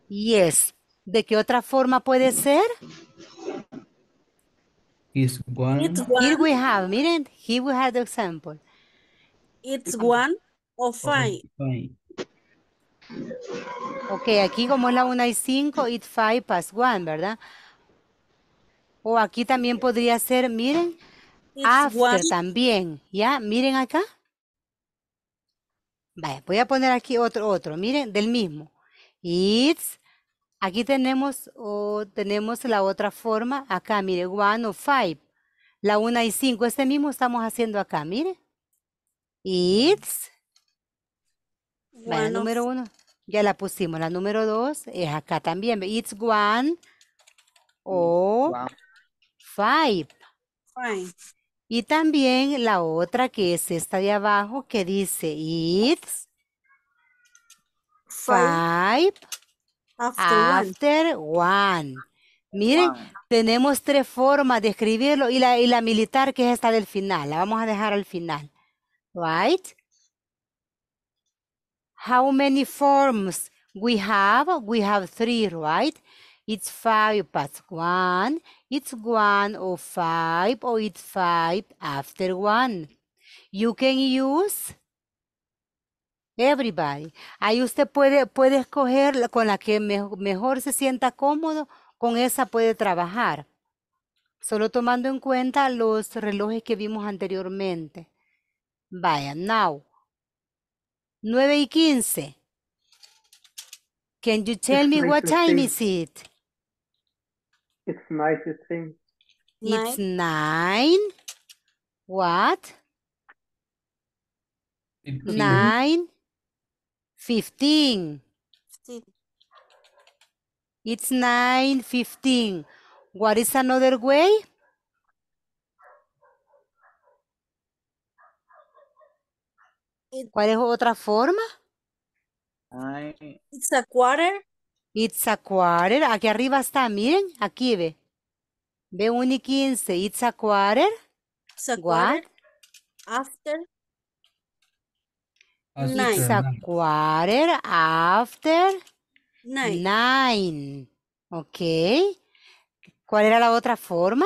Yes. ¿De qué otra forma puede ser? It's one. Here we have, miren, here we have the example. It's one o five. Ok, aquí como es la una y cinco, it's five past one, ¿verdad? O aquí también podría ser, miren, after también, ¿ya? Miren acá voy a poner aquí otro, otro, miren, del mismo. It's, aquí tenemos, o tenemos la otra forma, acá, mire, one o five. La una y cinco, este mismo estamos haciendo acá, mire. It's, número uno, ya la pusimos. La número dos es acá también, it's one mm. o five. Five. Y también la otra que es esta de abajo que dice it's five, after, one. Miren, tenemos tres formas de escribirlo y la, y la militar que es esta del final, la vamos a dejar al final. Right? How many forms we have? We have three, right? It's five past one, It's one or five, or it's five after one. You can use everybody. Ahí usted puede, escoger con la que mejor, se sienta cómodo, con esa puede trabajar. Solo tomando en cuenta los relojes que vimos anteriormente. Vaya, now. Nueve y 15. Can you tell me what time is it? It's nice 9. It's nine. What? Nine. Fifteen. It's nine fifteen. What is another way? ¿Cuál es otra forma? it's a quarter. It's a quarter. Aquí arriba está, miren, aquí ve. Ve 1 y 15. It's a quarter. It's a quarter. After. Nine. It's a quarter after. Nine. Nine. Ok. ¿Cuál era la otra forma?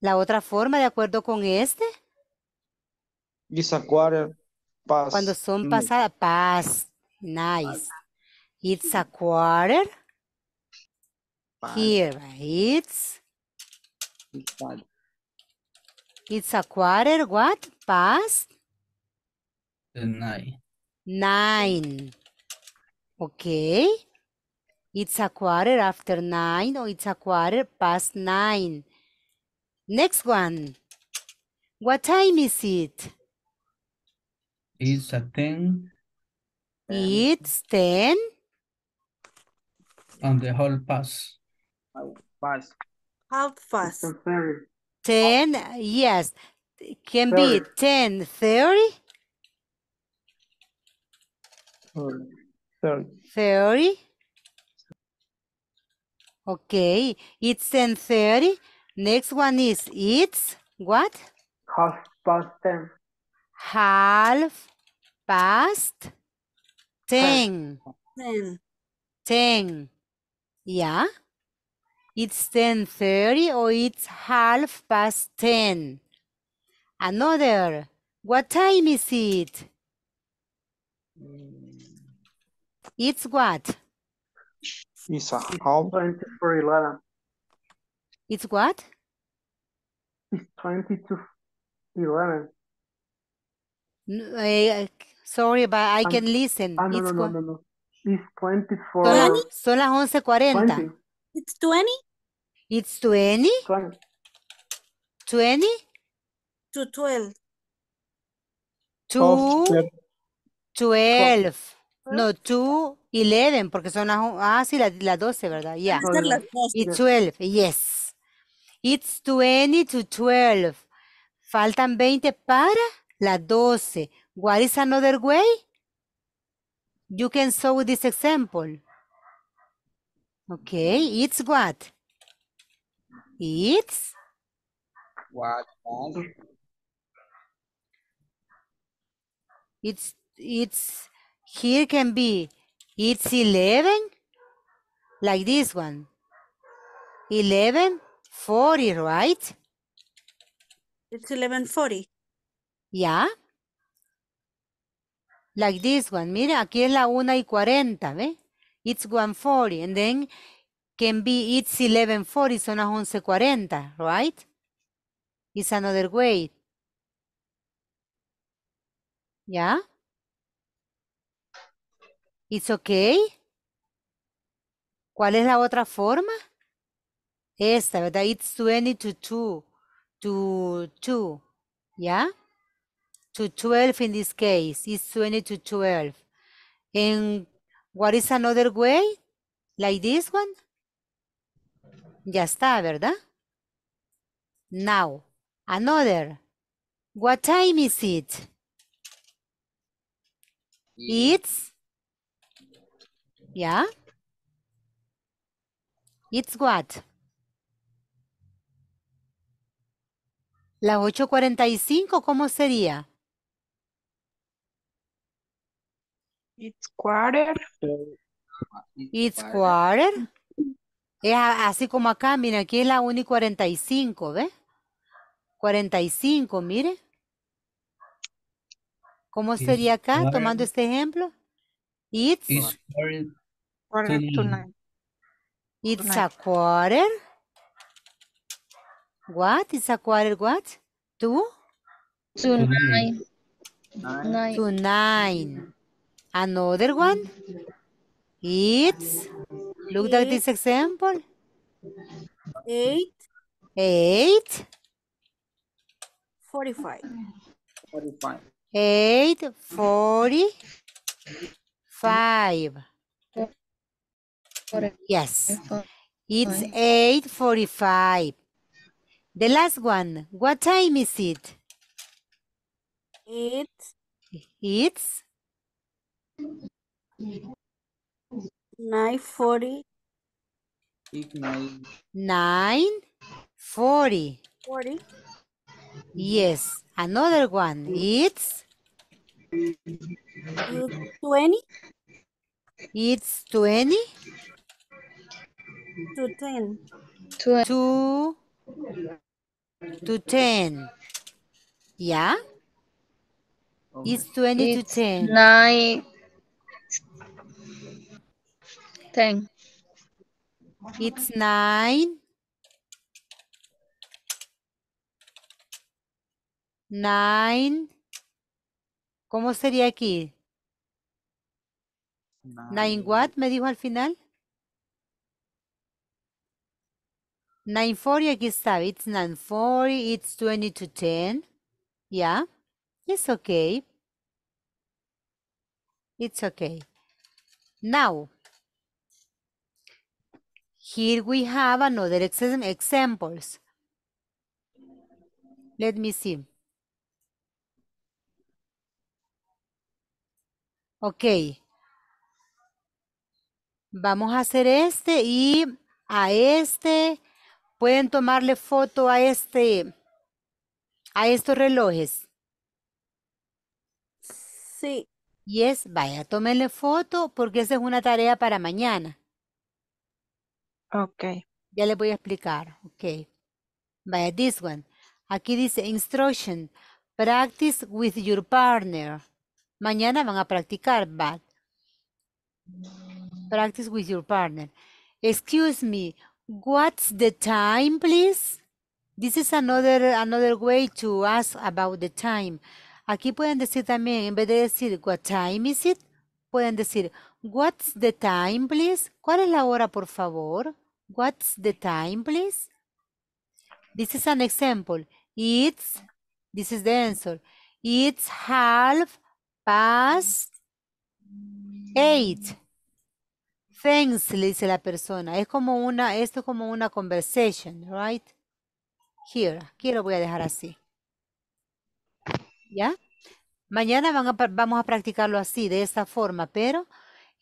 La otra forma de acuerdo con este. It's a quarter Pass. Cuando son mm. pasadas, pass. Nice. It's a quarter. Here, it's. It's a quarter, what? Past? Nine. Nine. Okay. It's a quarter after nine or it's a quarter past nine. Next one. What time is it? It's a ten. It's ten. On the whole pass. How fast? How Ten, yes. Can be ten thirty. Thirty. Thirty. Okay, it's ten thirty. Next one is it's what? Half past ten. Half Past ten. Ten. Ten. Yeah. It's 10.30 or it's half past 10. Another. What time is it? Hmm. It's what? It's a half. 20 for 11. It's what? It's 20 to 11. Eh, Sorry, but I ah, can listen. Ah, no, it's no, It's 24. Son, las, 11.40. 20. It's 20? It's 20? 20. 20? To 12. To 12. No, 2, 11, porque son las, ah, sí, las, 12, ¿verdad? Ya. Yeah. It's 12, yes. It's 20 to 12. Faltan 20 para las 12. What is another way? You can show this example. Okay, it's what? It's? What? It's, it's, here can be, it's 11, like this one. 11, 40, right? It's 1140. Yeah. like this one. Mire, aquí es la 1 y 40, ¿ve? It's 140, and then can be it's 1140, son las 1140, right? It's another way. ¿Ya? Yeah? It's okay. ¿Cuál es la otra forma? Esta, ¿verdad? It's 20 to 2, to 2, ¿ya? Yeah? to 12 in this case. It's 20 to 12. And what is another way? Like this one? Ya está, ¿verdad? Now, another. What time is it? It's, yeah? It's what? La 8.45, ¿cómo sería? It's quarter. It's quarter. así como acá, mira, aquí es la 1 y 45, ¿ves? 45, mire. ¿Cómo sería acá, tomando este ejemplo? It's, It's quarter, to It's a quarter. What? It's a quarter what? Two? To, to nine. To nine. Another one. It's, look at this example. Eight. Eight. 45. 45. Eight, Yes. It's 8.45. The last one, what time is it? It's. It's. Nine forty. Nine. Nine forty. Forty. Yes. Another one. It's twenty. It's twenty. To ten. To two to ten. Yeah. It's twenty it's to ten. Nine. 10. It's nine. Nine. ¿Cómo sería aquí? Nine, nine what me dijo al final? Nine forty aquí está. It's nine forty. It's twenty to ten. Yeah. It's okay. It's okay. Now, Here we have another example, examples. Let me see. Ok. Vamos a hacer este y a este. Pueden tomarle foto a este, a estos relojes. Sí. Yes, vaya, tómenle foto porque esa es una tarea para mañana. Okay. Ya le voy a explicar. Ok. Vaya, this one. Aquí dice instruction. Practice with your partner. Mañana van a practicar, but. Practice with your partner. Excuse me. What's the time, please? This is another, another way to ask about the time. Aquí pueden decir también, en vez de decir, what time is it? Pueden decir, what's the time, please? ¿Cuál es la hora, por favor? What's the time, please? This is an example. It's, this is the answer. It's half past eight. Thanks, le dice la persona. Es como una, esto es como una conversation, right? Here, aquí lo voy a dejar así. ¿Ya? Mañana vamos a practicarlo así, de esta forma, pero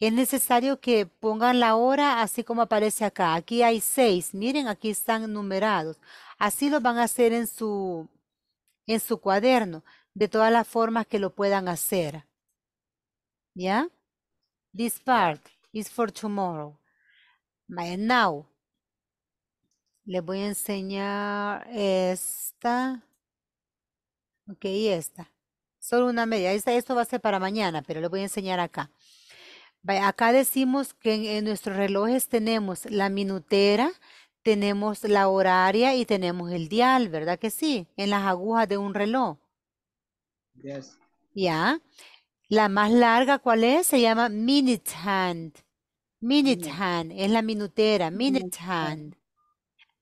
es necesario que pongan la hora así como aparece acá. Aquí hay seis. Miren, aquí están numerados. Así lo van a hacer en su, en su cuaderno, de todas las formas que lo puedan hacer. ¿Ya? This part is for tomorrow. My now. Le voy a enseñar esta. Ok, esta. Solo una media. esto va a ser para mañana, pero le voy a enseñar acá acá decimos que en, nuestros relojes tenemos la minutera, tenemos la horaria y tenemos el dial, ¿verdad que sí? En las agujas de un reloj. Ya. La más larga, ¿cuál es? Se llama minute hand. Minute hand es la minutera, minute hand.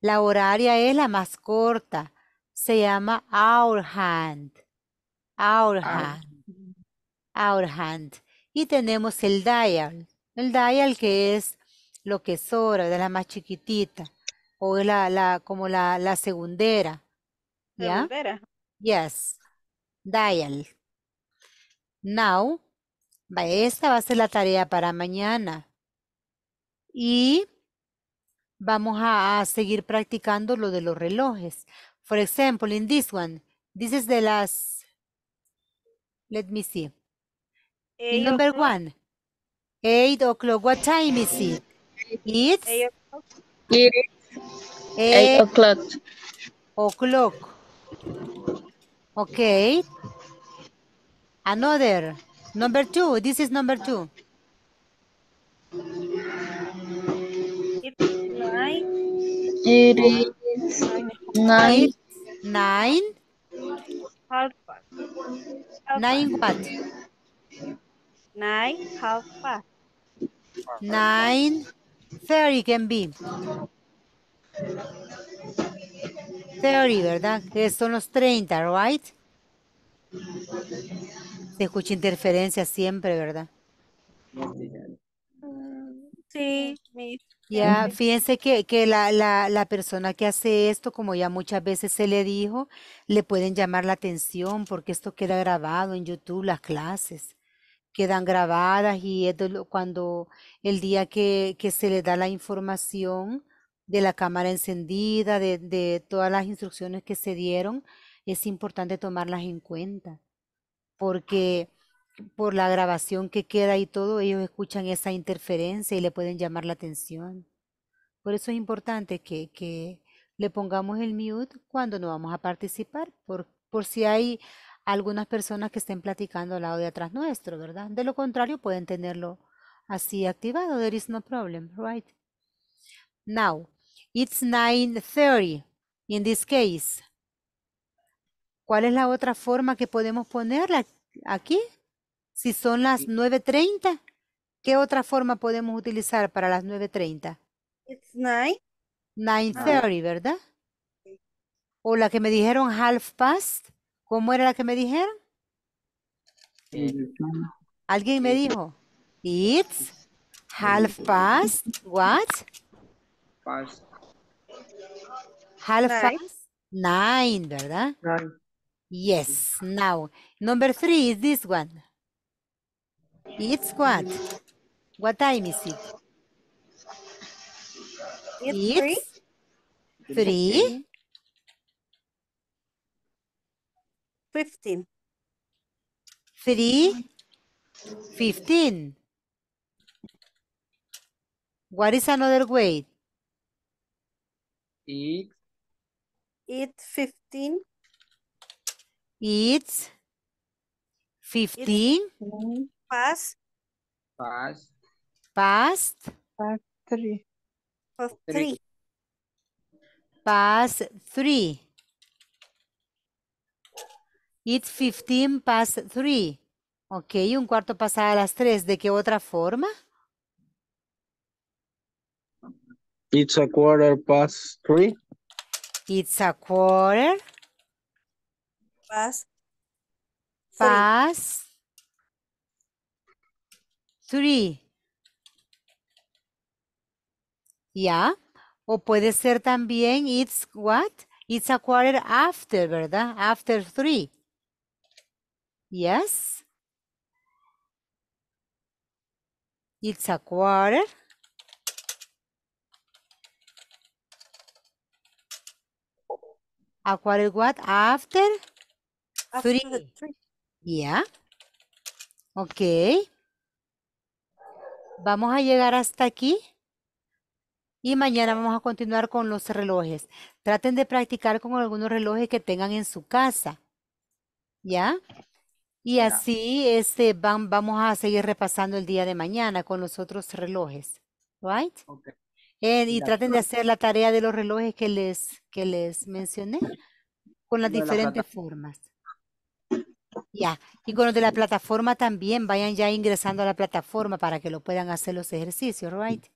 La horaria es la más corta. Se llama hour hand. Hour hand. Hour hand. Y tenemos el dial. El dial que es lo que es hora de la más chiquitita. O la, la, como la, la segundera. ¿Ya? Yes. Dial. Now. Esta va a ser la tarea para mañana. Y vamos a, seguir practicando lo de los relojes. For example, in this one, this is the last, let me see. Eight Number one. Eight o'clock. What time is it? It's eight o'clock. Eight, eight o'clock. O'clock. Okay. Another. Number two. This is number two. It's nine. It is nine. Nine. Half past. Half nine what? Nine, half past. Nine, thirty can be. ¿verdad? Que son los 30, right? Se escucha interferencia siempre, ¿verdad? Sí, sí. Ya, fíjense que, la, la, persona que hace esto, como ya muchas veces se le dijo, le pueden llamar la atención porque esto queda grabado en YouTube, las clases quedan grabadas y es cuando el día que, se le da la información de la cámara encendida, de, todas las instrucciones que se dieron, es importante tomarlas en cuenta, porque por la grabación que queda y todo, ellos escuchan esa interferencia y le pueden llamar la atención. Por eso es importante que, le pongamos el mute cuando no vamos a participar, por, por si hay algunas personas que estén platicando al lado de atrás nuestro, ¿verdad? De lo contrario, pueden tenerlo así activado. There is no problem, right? Now, it's 9.30 in this case. ¿Cuál es la otra forma que podemos ponerla aquí? Si son las 9.30, ¿qué otra forma podemos utilizar para las 9.30? It's 9. 9.30, ah. ¿verdad? O la que me dijeron half past. ¿Cómo era la que me dijeron? Eh, Alguien me dijo, it's half past, what? Half past nine, ¿verdad? Nine. Yes, now. Number three is this one. It's what? What time is it? It's, it's three. three 15. 3, What is another way? Eat. Eat 15. It's 15. It's past. Past. Past. Past 3. Past 3. Past 3. It's 15 past 3. Ok, un cuarto pasada a las 3. ¿De qué otra forma? It's a quarter past 3. It's a quarter. Past. Past. Three. ¿Ya? O puede ser también it's what? It's a quarter after, ¿verdad? After three. Yes. It's a quarter. A quarter what? After? Yeah. Okay. Vamos a llegar hasta aquí. Y mañana vamos a continuar con los relojes. Traten de practicar con algunos relojes que tengan en su casa. ¿Ya? Y así este, van, vamos a seguir repasando el día de mañana con los otros relojes, right? Okay. Eh, y traten de hacer la tarea de los relojes que les, que les mencioné con las diferentes formas. Ya, y con los de la plataforma también, vayan ya ingresando a la plataforma para que lo puedan hacer los ejercicios, right?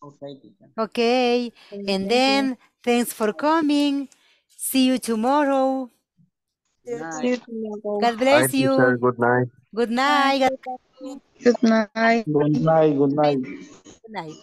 Ok, y Okay, and then thanks for coming. See you tomorrow. God bless you. Good night. Good night. Good night. Good night. Good night. Good night.